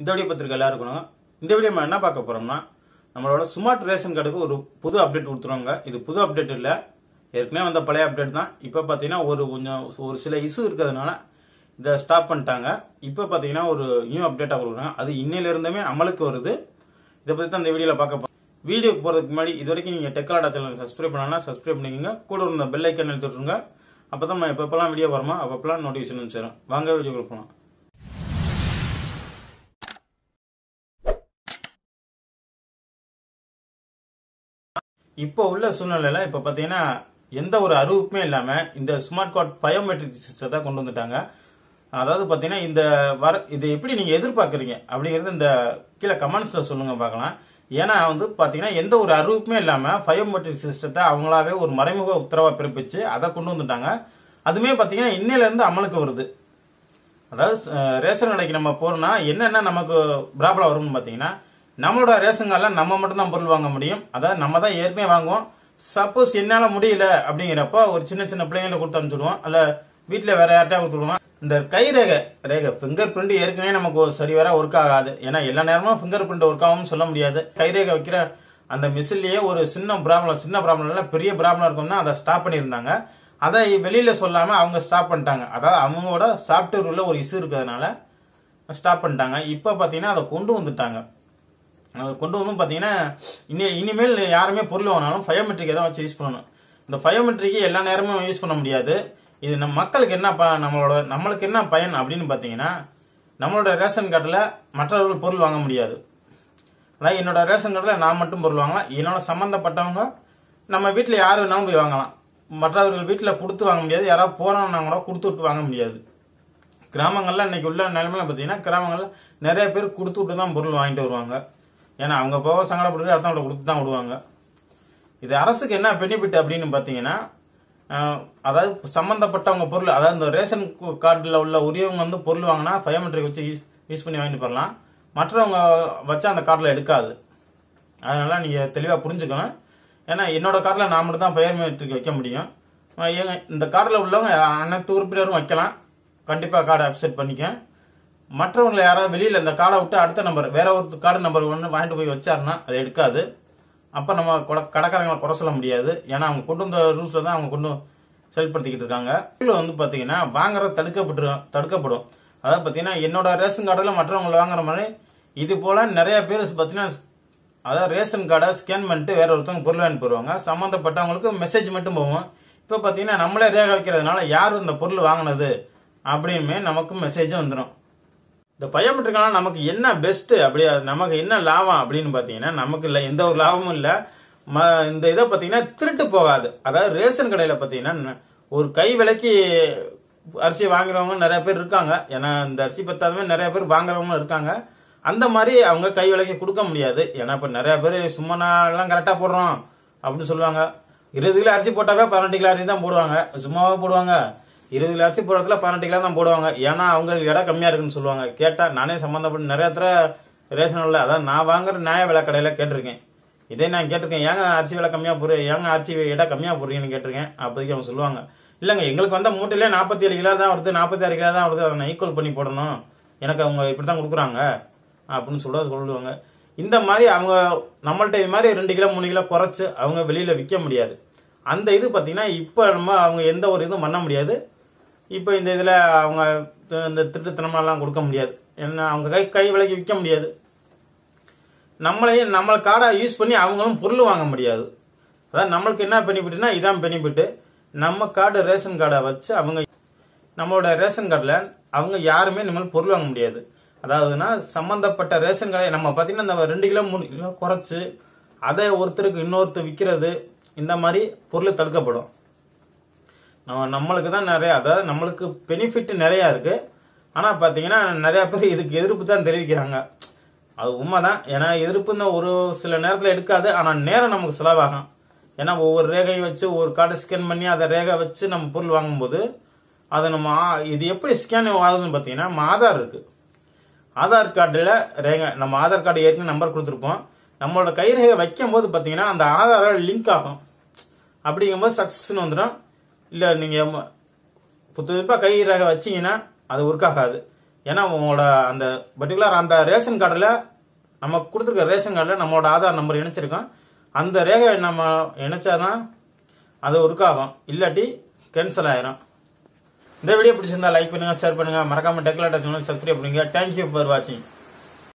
இந்த வீடியோ பத்திரிக்கை எல்லாரும் இருக்கணும் இந்த வீடியோ நம்ம என்ன பார்க்க போகிறோம்னா நம்மளோட ஸ்மார்ட் ரேஷன் கார்டுக்கு ஒரு புது அப்டேட் கொடுத்துருவாங்க இது புது அப்டேட் இல்லை ஏற்கனவே வந்த பழைய அப்டேட் தான் இப்போ பார்த்தீங்கன்னா ஒரு கொஞ்சம் ஒரு சில இஷ்யூ இருக்கிறதுனால இதை ஸ்டாப் பண்ணிட்டாங்க இப்போ பார்த்தீங்கன்னா ஒரு நியூ அப்டேட்டாக கொடுக்குறாங்க அது இருந்துமே அமலுக்கு வருது இதை பற்றி தான் இந்த வீடியோவில் பார்க்க போகிறோம் வீடியோக்கு போகிறதுக்கு முன்னாடி இது வரைக்கும் நீங்கள் டெக்கலாடா சேனல் சப்ஸ்கிரைப் பண்ணலாம் சப்ஸ்கிரைப் பண்ணிக்கோங்க கூட இருந்த பெல் ஐக்கன் எழுத்துட்டுருங்க அப்போ தான் நம்ம எப்பப்பெல்லாம் வீடியோ வரமா அப்பப்பெல்லாம் நோட்டிபிகேஷன் வாங்க வீடியோ கொடுப்போம் இப்போ உள்ள சூழ்நிலையில் இப்போ பார்த்தீங்கன்னா எந்த ஒரு அறிவிப்புமே இல்லாமல் இந்த ஸ்மார்ட் கார்டு பயோமெட்ரிக் சிஸ்டத்தை கொண்டு வந்துட்டாங்க அதாவது பார்த்தீங்கன்னா இந்த வர இது எப்படி நீங்கள் எதிர்பார்க்குறீங்க அப்படிங்கிறது இந்த கீழே கமெண்ட்ஸில் சொல்லுங்க பார்க்கலாம் ஏன்னா வந்து பார்த்தீங்கன்னா எந்த ஒரு அறிவிப்புமே இல்லாமல் பயோமெட்ரிக் சிஸ்டத்தை அவங்களாவே ஒரு மறைமுக உத்தரவாக பிறப்பிச்சு அதை கொண்டு வந்துட்டாங்க அதுமே பார்த்தீங்கன்னா இருந்து அமலுக்கு வருது அதாவது ரேஷன் கடைக்கு நம்ம போறோம்னா என்னென்ன நமக்கு ப்ராப்ளம் வரும்னு பார்த்தீங்கன்னா நம்மளோட ரேஷன் கார்டில் நம்ம மட்டும் தான் பொருள் வாங்க முடியும் அதாவது நம்ம தான் ஏற்கனவே வாங்குவோம் சப்போஸ் என்னால் முடியல அப்படிங்கிறப்ப ஒரு சின்ன சின்ன பிள்ளைங்களை கொடுத்து அனுப்பிச்சுடுவோம் அல்ல வீட்டில் வேற யார்ட்டா கொடுத்துருவோம் இந்த கை ரேகை ரேகை ஃபிங்கர் பிரிண்ட் ஏற்கனவே நமக்கு சரி வர ஒர்க் ஆகாது ஏன்னா எல்லா நேரமும் ஃபிங்கர் பிரிண்ட் ஒர்க் ஆகும் சொல்ல முடியாது கை ரேகை வைக்கிற அந்த மிஷின்லயே ஒரு சின்ன ப்ராப்ளம் சின்ன ப்ராப்ளம் இல்லை பெரிய ப்ராப்ளம் இருக்கும்னா அதை ஸ்டாப் பண்ணியிருந்தாங்க அதை வெளியில சொல்லாம அவங்க ஸ்டாப் பண்ணிட்டாங்க அதாவது அவங்களோட சாஃப்ட்வேர் உள்ள ஒரு இஷ்யூ இருக்கிறதுனால ஸ்டாப் பண்ணிட்டாங்க இப்போ பார்த்தீங்கன்னா அதை கொண்டு வந்துட்டாங்க கொண்டு வந்து பார்த்தீங்கன்னா இனி இனிமேல் யாருமே பொருள் வாங்கினாலும் பயோமெட்ரிக்கை தான் வச்சு யூஸ் பண்ணணும் இந்த ஃபயோமெட்ரிக்கை எல்லா நேரமும் யூஸ் பண்ண முடியாது இது நம்ம மக்களுக்கு என்ன நம்மளோட நம்மளுக்கு என்ன பயன் அப்படின்னு பார்த்தீங்கன்னா நம்மளோட ரேஷன் கார்டில் மற்றவர்கள் பொருள் வாங்க முடியாது அதாவது என்னோட ரேஷன் கார்டில் நான் மட்டும் பொருள் வாங்கலாம் என்னோட சம்மந்தப்பட்டவங்க நம்ம வீட்டில் யார் வேணாலும் போய் வாங்கலாம் மற்றவர்கள் வீட்டில் கொடுத்து வாங்க முடியாது யாராவது போகிறோம்னா கூட கொடுத்து விட்டு வாங்க முடியாது கிராமங்களில் இன்னைக்கு உள்ள நிலைமையில பார்த்தீங்கன்னா கிராமங்களில் நிறைய பேர் கொடுத்து விட்டு தான் பொருள் வாங்கிட்டு வருவாங்க ஏன்னா அவங்க போக அதான் அடுத்தவங்களை கொடுத்து தான் விடுவாங்க இது அரசுக்கு என்ன பெனிஃபிட் அப்படின்னு பார்த்தீங்கன்னா அதாவது சம்மந்தப்பட்டவங்க பொருள் அதாவது இந்த ரேஷன் கார்டில் உள்ள உரியவங்க வந்து பொருள் வாங்கினா பயோமெட்ரிக் வச்சு யூஸ் பண்ணி வாங்கிட்டு போகலாம் மற்றவங்க வச்சா அந்த கார்டில் எடுக்காது அதனால நீங்கள் தெளிவாக புரிஞ்சுக்கணும் ஏன்னா என்னோட கார்டில் நான் மட்டும் தான் பயோமெட்ரிக் வைக்க முடியும் இந்த கார்டில் உள்ளவங்க அனைத்து உறுப்பினரும் வைக்கலாம் கண்டிப்பாக கார்டை அப்செட் பண்ணிக்க மற்றவங்களை யாராவது வெளியில் இந்த கார்டை விட்டு அடுத்த நம்பர் வேற ஒரு கார்டு நம்பர் ஒன்று வாங்கிட்டு போய் வச்சாருன்னா அது எடுக்காது அப்போ நம்ம கடைக்காரங்களை குறை சொல்ல முடியாது ஏன்னா அவங்க கொண்டு வந்த ரூல்ஸில் தான் அவங்க கொண்டு செயல்படுத்திக்கிட்டு இருக்காங்க வந்து பார்த்தீங்கன்னா வாங்குறது தடுக்கப்பட்டு தடுக்கப்படும் அதாவது பார்த்தீங்கன்னா என்னோட ரேஷன் கார்டெல்லாம் மற்றவங்களை வாங்குற மாதிரி இது போல் நிறைய பேர் பார்த்தீங்கன்னா அதாவது ரேஷன் கார்டை ஸ்கேன் பண்ணிட்டு வேற ஒருத்தவங்க பொருள் வாங்கி போடுவாங்க சம்மந்தப்பட்டவங்களுக்கு மெசேஜ் மட்டும் போகும் இப்போ பார்த்தீங்கன்னா நம்மளே ரேக வைக்கிறதுனால யார் இந்த பொருள் வாங்கினது அப்படின்னு நமக்கும் மெசேஜும் வந்துடும் இந்த பயம் நமக்கு என்ன பெஸ்ட் அப்படி நமக்கு என்ன லாபம் அப்படின்னு பாத்தீங்கன்னா நமக்கு இல்லை எந்த ஒரு லாபமும் இல்லை இந்த இதை பாத்தீங்கன்னா திருட்டு போகாது அதாவது ரேஷன் கடையில பாத்தீங்கன்னா ஒரு கை விலைக்கு அரிசி வாங்குறவங்க நிறைய பேர் இருக்காங்க ஏன்னா இந்த அரிசி பத்தாதமே நிறைய பேர் வாங்குறவங்களும் இருக்காங்க அந்த மாதிரி அவங்க கை விலைக்கு கொடுக்க முடியாது ஏன்னா இப்போ நிறைய பேர் சும்மா எல்லாம் கரெக்டாக போடுறோம் அப்படின்னு சொல்லுவாங்க இருபது கிலோ அரிசி போட்டாவே பதினெட்டு கிலோ அரிசி தான் போடுவாங்க சும்மாவே போடுவாங்க இருபது கிலோ போடுறதுல பதினெட்டு கிலோ தான் போடுவாங்க ஏன்னா அவங்க இடம் கம்மியாக இருக்குன்னு சொல்லுவாங்க கேட்டால் நானே சம்பந்தப்பட்ட நிறைய தர ரேஷன் இல்லை அதான் நான் வாங்குற நியாய விலை கடையில் கேட்டிருக்கேன் இதே நான் கேட்டிருக்கேன் ஏங்க அரிசி விலை கம்மியாக போடுற ஏங்க அரிசி இடம் கம்மியாக போடுறீங்கன்னு கேட்டிருக்கேன் அப்போதைக்கு அவங்க சொல்லுவாங்க இல்லைங்க எங்களுக்கு வந்த மூட்டையிலே நாற்பத்தி ஏழு கிலோ தான் வருது நாற்பத்தி ஆறு கிலோ தான் வருது அதை நான் ஈக்குவல் பண்ணி போடணும் எனக்கு அவங்க இப்படி தான் கொடுக்குறாங்க அப்படின்னு சொல்ல சொல்லுவாங்க இந்த மாதிரி அவங்க நம்மள்ட்ட இது மாதிரி ரெண்டு கிலோ மூணு கிலோ குறைச்சி அவங்க வெளியில் விற்க முடியாது அந்த இது பார்த்தீங்கன்னா இப்போ நம்ம அவங்க எந்த ஒரு இதுவும் பண்ண முடியாது இப்போ இந்த இதில் அவங்க இந்த திருட்டுத்தனமெல்லாம் கொடுக்க முடியாது என்ன அவங்க கை கை விலைக்கு விற்க முடியாது நம்மளையும் நம்மளை கார்டை யூஸ் பண்ணி அவங்களும் பொருள் வாங்க முடியாது அதாவது நம்மளுக்கு என்ன பெனிஃபிட்னா இதான் பெனிஃபிட்டு நம்ம கார்டு ரேஷன் கார்டை வச்சு அவங்க நம்மளோட ரேஷன் கார்டில் அவங்க யாருமே நம்ம பொருள் வாங்க முடியாது அதாவதுன்னா சம்மந்தப்பட்ட ரேஷன் கடை நம்ம பார்த்தீங்கன்னா இந்த ரெண்டு கிலோ மூணு கிலோ குறைச்சி அதை ஒருத்தருக்கு இன்னொருத்தர் விற்கிறது இந்த மாதிரி பொருள் தடுக்கப்படும் நம்மளுக்கு தான் நிறைய அதாவது நம்மளுக்கு பெனிஃபிட் நிறையா இருக்கு ஆனால் பார்த்தீங்கன்னா நிறையா பேர் இதுக்கு எதிர்ப்பு தான் தெரிவிக்கிறாங்க அது உண்மைதான் ஏன்னா எதிர்ப்பு தான் ஒரு சில நேரத்தில் எடுக்காது ஆனால் நேரம் நமக்கு செலவாகும் ஏன்னா ஒவ்வொரு ரேகையை வச்சு ஒரு கார்டை ஸ்கேன் பண்ணி அதை ரேகை வச்சு நம்ம பொருள் வாங்கும்போது அதை நம்ம இது எப்படி ஸ்கேன் ஆகுதுன்னு பார்த்தீங்கன்னா நம்ம ஆதார் இருக்குது ஆதார் கார்டில் ரேகை நம்ம ஆதார் கார்டு ஏற்கனவே நம்பர் கொடுத்துருப்போம் நம்மளோட கைரேகை வைக்கும் போது பார்த்தீங்கன்னா அந்த ஆதாரால் லிங்க் ஆகும் அப்படிங்கும்போது சக்ஸஸ்ன்னு வந்துடும் இல்லை நீங்கள் புத்து புதுப்பாக கை ரேகை வச்சிங்கன்னா அது ஒர்க் ஆகாது ஏன்னா உங்களோட அந்த பர்டிகுலர் அந்த ரேஷன் கார்டில் நம்ம கொடுத்துருக்க ரேஷன் கார்டில் நம்மளோட ஆதார் நம்பர் இணைச்சிருக்கோம் அந்த ரேகை நம்ம இணைச்சாதான் அது ஒர்க் ஆகும் இல்லாட்டி கேன்சல் ஆயிரும் இந்த வீடியோ பிடிச்சிருந்தா லைக் பண்ணுங்கள் ஷேர் பண்ணுங்கள் மறக்காமல் டெக்லர் டச் சப்ஸ்கிரைப் பண்ணுங்கள் தேங்க்யூ ஃபார் வாட்சிங்